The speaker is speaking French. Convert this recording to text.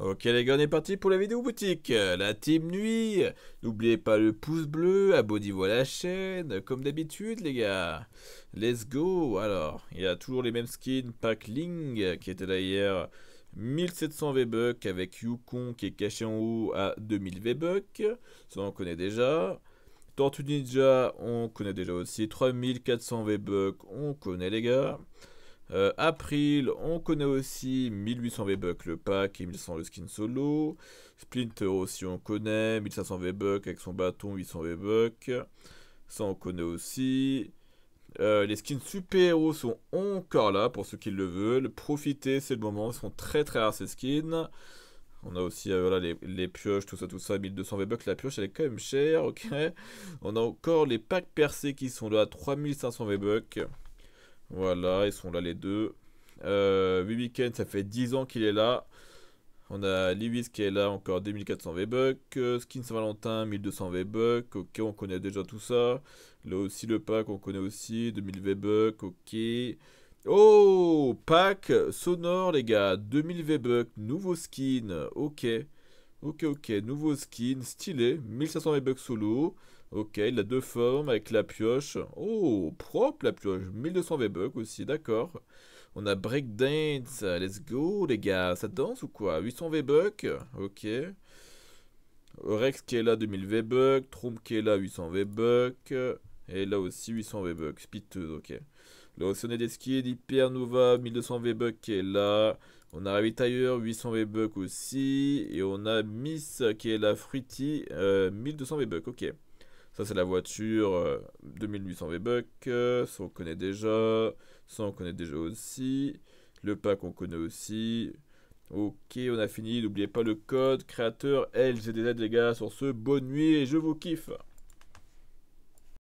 Ok les gars, on est parti pour la vidéo boutique, la team nuit. N'oubliez pas le pouce bleu, abonnez-vous à la chaîne, comme d'habitude les gars. Let's go Alors, il y a toujours les mêmes skins, Ling qui était d'ailleurs 1700 V-Bucks avec Yukon qui est caché en haut à 2000 V-Bucks, ça on connaît déjà. Tortue Ninja, on connaît déjà aussi, 3400 V-Bucks, on connaît les gars. Euh, April, on connaît aussi 1800 V-Bucks le pack et 1100 le skin solo. Splinter aussi on connaît, 1500 V-Bucks avec son bâton, 800 V-Bucks. Ça on connaît aussi. Euh, les skins super-héros sont encore là pour ceux qui le veulent. Profitez, c'est le moment, ils sont très très rares ces skins. On a aussi euh, les, les, pioches, tout ça, tout ça, 1200 V-Bucks, la pioche elle est quand même chère, ok. On a encore les packs percés qui sont là, 3500 V-Bucks. Voilà, ils sont là les deux. Euh, Weekend, ça fait 10 ans qu'il est là. On a Lewis qui est là encore 2400 V-Bucks. Euh, skin Saint-Valentin 1200 V-Bucks. Ok, on connaît déjà tout ça. Là aussi, le pack, on connaît aussi 2000 V-Bucks. Ok. Oh, pack sonore, les gars. 2000 V-Bucks, nouveau skin. Ok. Ok, ok. Nouveau skin stylé. 1500 V-Bucks solo. Ok, il a deux formes avec la pioche. Oh, propre la pioche. 1200 V-Bucks aussi, d'accord. On a breakdance. Let's go, les gars. Ça danse ou quoi 800 V-Bucks. Ok. Rex qui est là, 2000 V-Bucks. Trump qui est là, 800 V-Bucks. Et là aussi, 800 V-Bucks. Piteuse, ok. Le des skis d'Hypernova, 1200 V-Bucks qui est là. On a Ravitailleur, 800 V-Bucks aussi. Et on a Miss qui est là, Fruity, 1200 euh, V-Bucks. Ok. Ça, c'est la voiture 2800 euh, V-Bucks. Euh, ça, on connaît déjà. Ça, on connaît déjà aussi. Le pack, on connaît aussi. Ok, on a fini. N'oubliez pas le code créateur LGDZ, les gars. Sur ce, bonne nuit et je vous kiffe.